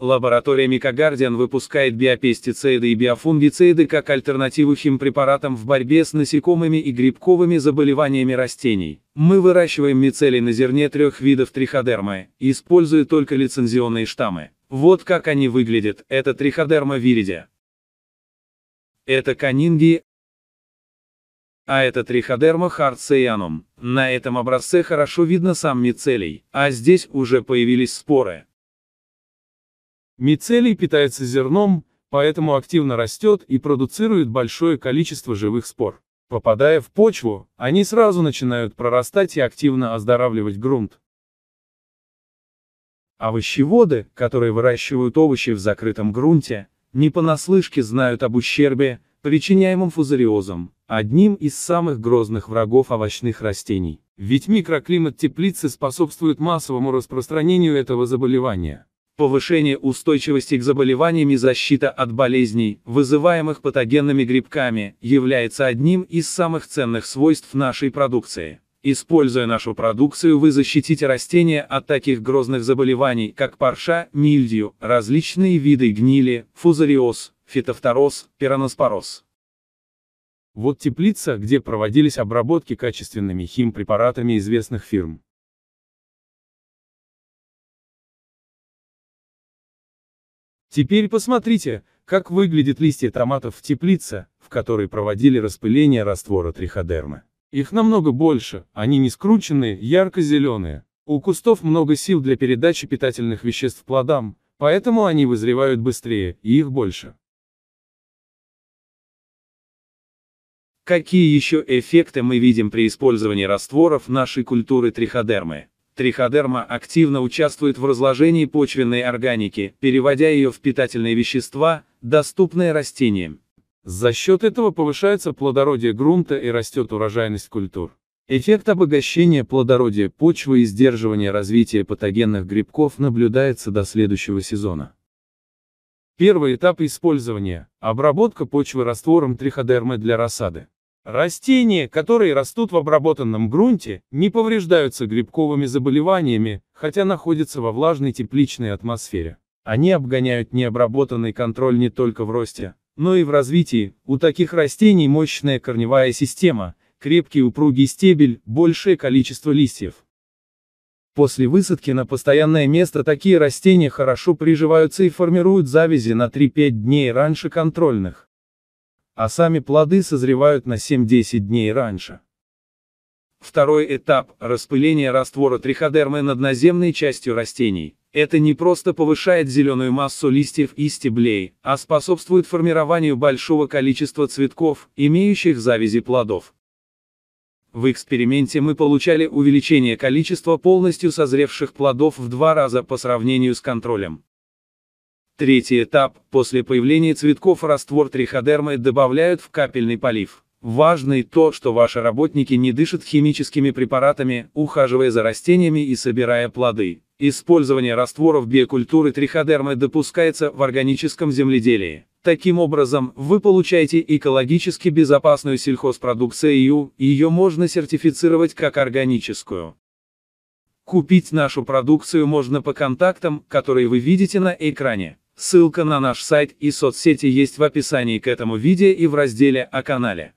Лаборатория Микогардиан выпускает биопестициды и биофунгициды как альтернативу химпрепаратам в борьбе с насекомыми и грибковыми заболеваниями растений. Мы выращиваем мицелий на зерне трех видов триходермы, используя только лицензионные штаммы. Вот как они выглядят, это триходерма виридия. Это канинги, а это триходерма хардсеянум. На этом образце хорошо видно сам мицелий, а здесь уже появились споры. Мицелий питается зерном, поэтому активно растет и продуцирует большое количество живых спор. Попадая в почву, они сразу начинают прорастать и активно оздоравливать грунт. А овощеводы, которые выращивают овощи в закрытом грунте, не понаслышке знают об ущербе, причиняемом фузариозом, одним из самых грозных врагов овощных растений. Ведь микроклимат теплицы способствует массовому распространению этого заболевания повышение устойчивости к заболеваниям и защита от болезней, вызываемых патогенными грибками, является одним из самых ценных свойств нашей продукции. Используя нашу продукцию, вы защитите растения от таких грозных заболеваний, как парша, мильдью, различные виды гнили, фузариоз, фитофтороз, пираноспороз. Вот теплица, где проводились обработки качественными химпрепаратами известных фирм. Теперь посмотрите, как выглядят листья томатов в теплице, в которой проводили распыление раствора триходермы. Их намного больше, они не скрученные, ярко-зеленые. У кустов много сил для передачи питательных веществ плодам, поэтому они вызревают быстрее, и их больше. Какие еще эффекты мы видим при использовании растворов нашей культуры триходермы? Триходерма активно участвует в разложении почвенной органики, переводя ее в питательные вещества, доступные растениям. За счет этого повышается плодородие грунта и растет урожайность культур. Эффект обогащения плодородия почвы и сдерживания развития патогенных грибков наблюдается до следующего сезона. Первый этап использования – обработка почвы раствором триходермы для рассады. Растения, которые растут в обработанном грунте, не повреждаются грибковыми заболеваниями, хотя находятся во влажной тепличной атмосфере. Они обгоняют необработанный контроль не только в росте, но и в развитии. У таких растений мощная корневая система, крепкий упругий стебель, большее количество листьев. После высадки на постоянное место такие растения хорошо приживаются и формируют завязи на 3-5 дней раньше контрольных а сами плоды созревают на 7-10 дней раньше. Второй этап – распыление раствора триходермы над наземной частью растений. Это не просто повышает зеленую массу листьев и стеблей, а способствует формированию большого количества цветков, имеющих завязи плодов. В эксперименте мы получали увеличение количества полностью созревших плодов в два раза по сравнению с контролем. Третий этап. После появления цветков раствор триходермы добавляют в капельный полив. Важно и то, что ваши работники не дышат химическими препаратами, ухаживая за растениями и собирая плоды. Использование растворов биокультуры триходермы допускается в органическом земледелии. Таким образом, вы получаете экологически безопасную сельхозпродукцию, ее можно сертифицировать как органическую. Купить нашу продукцию можно по контактам, которые вы видите на экране. Ссылка на наш сайт и соцсети есть в описании к этому видео и в разделе о канале.